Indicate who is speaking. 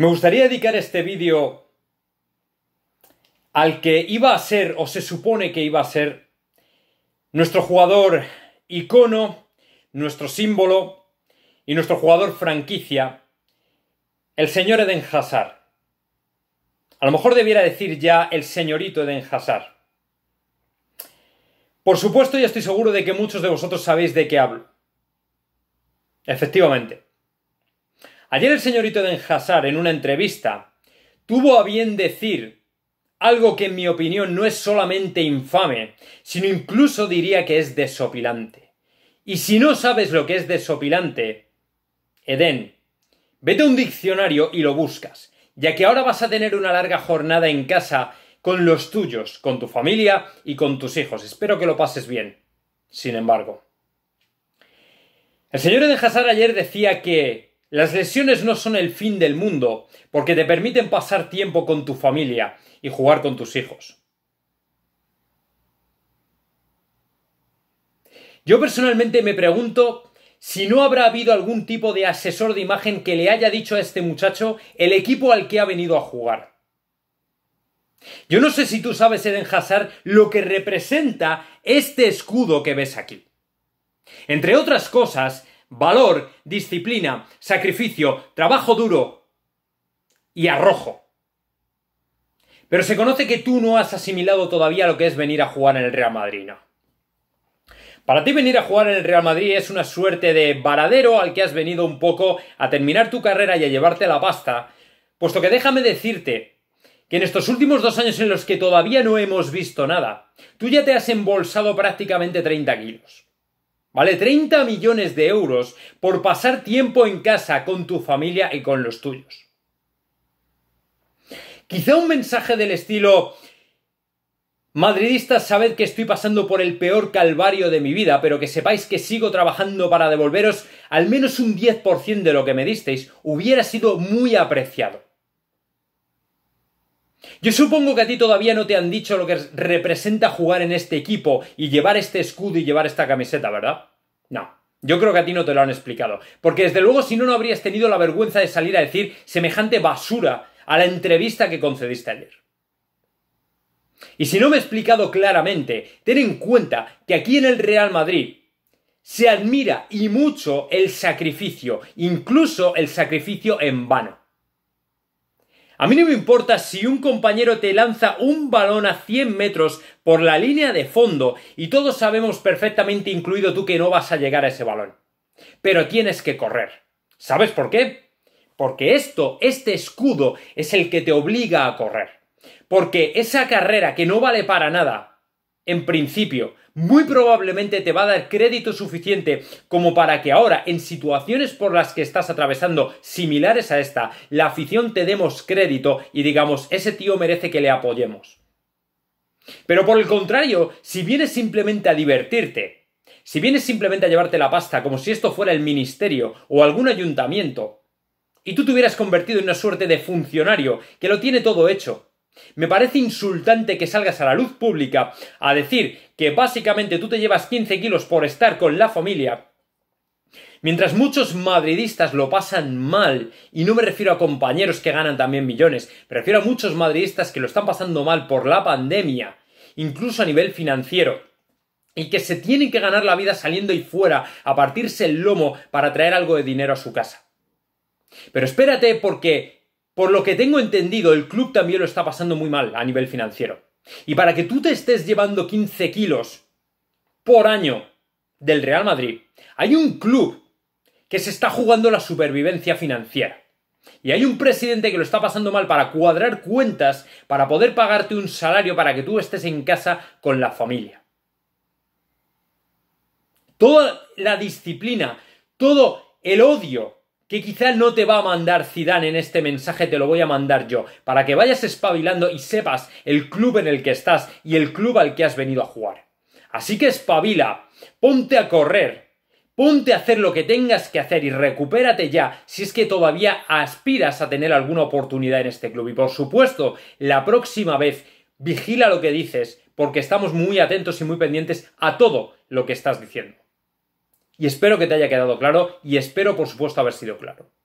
Speaker 1: Me gustaría dedicar este vídeo al que iba a ser, o se supone que iba a ser, nuestro jugador icono, nuestro símbolo y nuestro jugador franquicia, el señor Eden Hazard. A lo mejor debiera decir ya el señorito Eden Hazard. Por supuesto, ya estoy seguro de que muchos de vosotros sabéis de qué hablo. Efectivamente. Ayer el señorito de en una entrevista, tuvo a bien decir algo que en mi opinión no es solamente infame, sino incluso diría que es desopilante. Y si no sabes lo que es desopilante, Edén, vete a un diccionario y lo buscas, ya que ahora vas a tener una larga jornada en casa con los tuyos, con tu familia y con tus hijos. Espero que lo pases bien. Sin embargo, el señor de ayer decía que las lesiones no son el fin del mundo, porque te permiten pasar tiempo con tu familia y jugar con tus hijos. Yo personalmente me pregunto si no habrá habido algún tipo de asesor de imagen que le haya dicho a este muchacho el equipo al que ha venido a jugar. Yo no sé si tú sabes, Eden Hazard, lo que representa este escudo que ves aquí. Entre otras cosas, valor, disciplina, sacrificio, trabajo duro y arrojo. Pero se conoce que tú no has asimilado todavía lo que es venir a jugar en el Real Madrid. Para ti venir a jugar en el Real Madrid es una suerte de varadero al que has venido un poco a terminar tu carrera y a llevarte la pasta, puesto que déjame decirte que en estos últimos dos años en los que todavía no hemos visto nada, tú ya te has embolsado prácticamente 30 kilos. ¿Vale? 30 millones de euros por pasar tiempo en casa con tu familia y con los tuyos. Quizá un mensaje del estilo, Madridistas, sabed que estoy pasando por el peor calvario de mi vida, pero que sepáis que sigo trabajando para devolveros al menos un 10% de lo que me disteis, hubiera sido muy apreciado. Yo supongo que a ti todavía no te han dicho lo que representa jugar en este equipo y llevar este escudo y llevar esta camiseta, ¿verdad? No. Yo creo que a ti no te lo han explicado. Porque desde luego si no, no habrías tenido la vergüenza de salir a decir semejante basura a la entrevista que concediste ayer. Y si no me he explicado claramente, ten en cuenta que aquí en el Real Madrid se admira y mucho el sacrificio, incluso el sacrificio en vano. A mí no me importa si un compañero te lanza un balón a 100 metros por la línea de fondo y todos sabemos perfectamente, incluido tú, que no vas a llegar a ese balón. Pero tienes que correr. ¿Sabes por qué? Porque esto, este escudo, es el que te obliga a correr. Porque esa carrera que no vale para nada, en principio, muy probablemente te va a dar crédito suficiente como para que ahora, en situaciones por las que estás atravesando similares a esta, la afición te demos crédito y digamos, ese tío merece que le apoyemos. Pero por el contrario, si vienes simplemente a divertirte, si vienes simplemente a llevarte la pasta como si esto fuera el ministerio o algún ayuntamiento, y tú te hubieras convertido en una suerte de funcionario que lo tiene todo hecho, me parece insultante que salgas a la luz pública a decir que básicamente tú te llevas 15 kilos por estar con la familia. Mientras muchos madridistas lo pasan mal, y no me refiero a compañeros que ganan también millones, me refiero a muchos madridistas que lo están pasando mal por la pandemia, incluso a nivel financiero, y que se tienen que ganar la vida saliendo y fuera a partirse el lomo para traer algo de dinero a su casa. Pero espérate porque por lo que tengo entendido, el club también lo está pasando muy mal a nivel financiero. Y para que tú te estés llevando 15 kilos por año del Real Madrid, hay un club que se está jugando la supervivencia financiera. Y hay un presidente que lo está pasando mal para cuadrar cuentas, para poder pagarte un salario para que tú estés en casa con la familia. Toda la disciplina, todo el odio que quizá no te va a mandar Zidane en este mensaje, te lo voy a mandar yo, para que vayas espabilando y sepas el club en el que estás y el club al que has venido a jugar. Así que espabila, ponte a correr, ponte a hacer lo que tengas que hacer y recupérate ya si es que todavía aspiras a tener alguna oportunidad en este club. Y por supuesto, la próxima vez, vigila lo que dices, porque estamos muy atentos y muy pendientes a todo lo que estás diciendo. Y espero que te haya quedado claro y espero, por supuesto, haber sido claro.